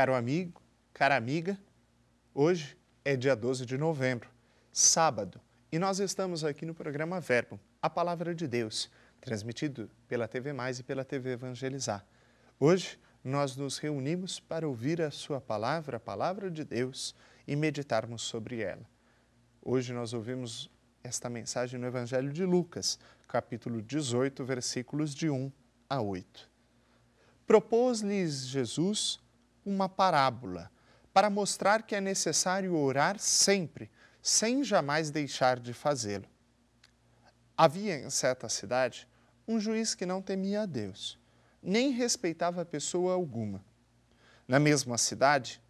Caro amigo, cara amiga, hoje é dia 12 de novembro, sábado, e nós estamos aqui no programa Verbo, a Palavra de Deus, transmitido pela TV Mais e pela TV Evangelizar. Hoje nós nos reunimos para ouvir a Sua palavra, a palavra de Deus, e meditarmos sobre ela. Hoje nós ouvimos esta mensagem no Evangelho de Lucas, capítulo 18, versículos de 1 a 8. Propôs-lhes Jesus uma parábola para mostrar que é necessário orar sempre, sem jamais deixar de fazê-lo. Havia em certa cidade um juiz que não temia a Deus, nem respeitava pessoa alguma. Na mesma cidade,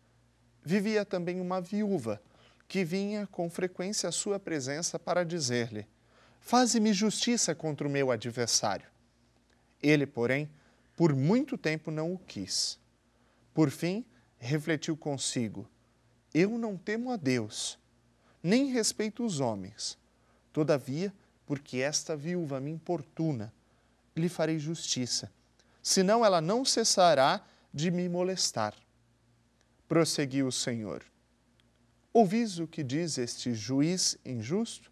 vivia também uma viúva que vinha com frequência à sua presença para dizer-lhe: Faze-me justiça contra o meu adversário. Ele, porém, por muito tempo não o quis. Por fim, refletiu consigo: Eu não temo a Deus, nem respeito os homens. Todavia, porque esta viúva me importuna, lhe farei justiça, senão ela não cessará de me molestar. Prosseguiu o Senhor: Ouvis o que diz este juiz injusto?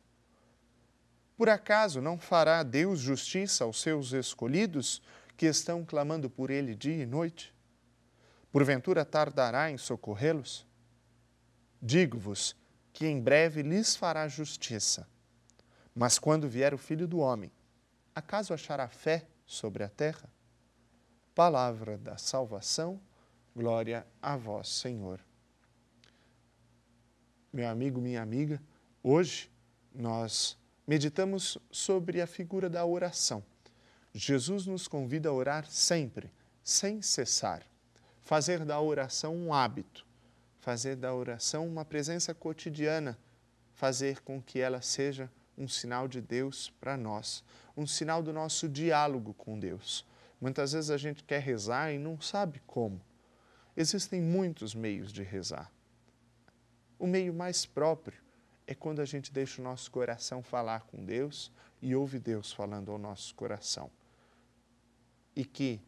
Por acaso não fará Deus justiça aos seus escolhidos, que estão clamando por ele dia e noite? Porventura tardará em socorrê-los? Digo-vos que em breve lhes fará justiça. Mas quando vier o filho do homem, acaso achará fé sobre a terra? Palavra da salvação, glória a vós, Senhor. Meu amigo, minha amiga, hoje nós meditamos sobre a figura da oração. Jesus nos convida a orar sempre, sem cessar fazer da oração um hábito, fazer da oração uma presença cotidiana, fazer com que ela seja um sinal de Deus para nós, um sinal do nosso diálogo com Deus. Muitas vezes a gente quer rezar e não sabe como. Existem muitos meios de rezar. O meio mais próprio é quando a gente deixa o nosso coração falar com Deus e ouve Deus falando ao nosso coração. E que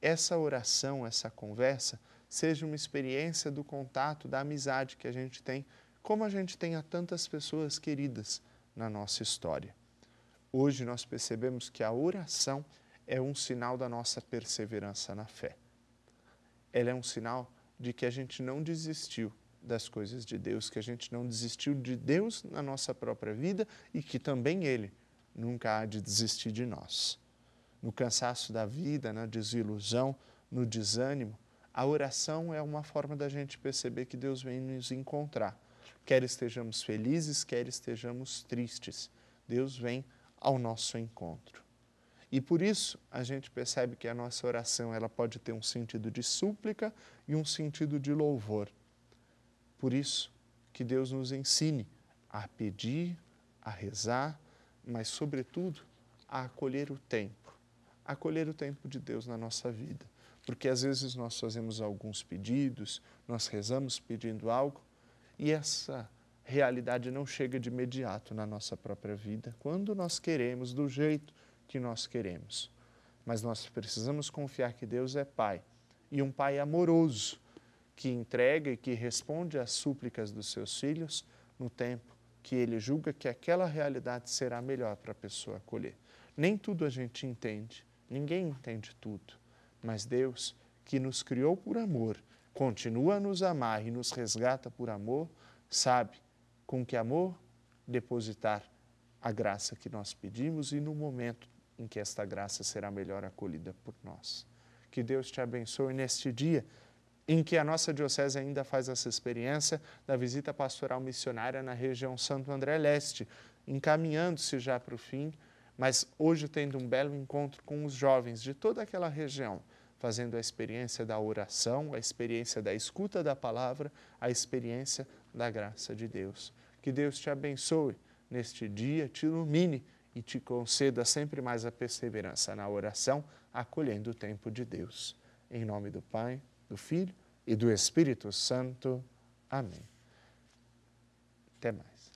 essa oração, essa conversa, seja uma experiência do contato, da amizade que a gente tem, como a gente tem a tantas pessoas queridas na nossa história. Hoje nós percebemos que a oração é um sinal da nossa perseverança na fé. Ela é um sinal de que a gente não desistiu das coisas de Deus, que a gente não desistiu de Deus na nossa própria vida e que também Ele nunca há de desistir de nós no cansaço da vida, na desilusão, no desânimo, a oração é uma forma da gente perceber que Deus vem nos encontrar. Quer estejamos felizes, quer estejamos tristes, Deus vem ao nosso encontro. E por isso a gente percebe que a nossa oração ela pode ter um sentido de súplica e um sentido de louvor. Por isso que Deus nos ensine a pedir, a rezar, mas sobretudo a acolher o tempo acolher o tempo de Deus na nossa vida. Porque às vezes nós fazemos alguns pedidos, nós rezamos pedindo algo e essa realidade não chega de imediato na nossa própria vida, quando nós queremos, do jeito que nós queremos. Mas nós precisamos confiar que Deus é Pai e um Pai amoroso que entrega e que responde às súplicas dos seus filhos no tempo que ele julga que aquela realidade será melhor para a pessoa acolher. Nem tudo a gente entende, Ninguém entende tudo, mas Deus, que nos criou por amor, continua a nos amar e nos resgata por amor, sabe com que amor depositar a graça que nós pedimos e no momento em que esta graça será melhor acolhida por nós. Que Deus te abençoe neste dia em que a nossa diocese ainda faz essa experiência da visita pastoral missionária na região Santo André Leste, encaminhando-se já para o fim mas hoje tendo um belo encontro com os jovens de toda aquela região, fazendo a experiência da oração, a experiência da escuta da palavra, a experiência da graça de Deus. Que Deus te abençoe neste dia, te ilumine e te conceda sempre mais a perseverança na oração, acolhendo o tempo de Deus. Em nome do Pai, do Filho e do Espírito Santo. Amém. Até mais.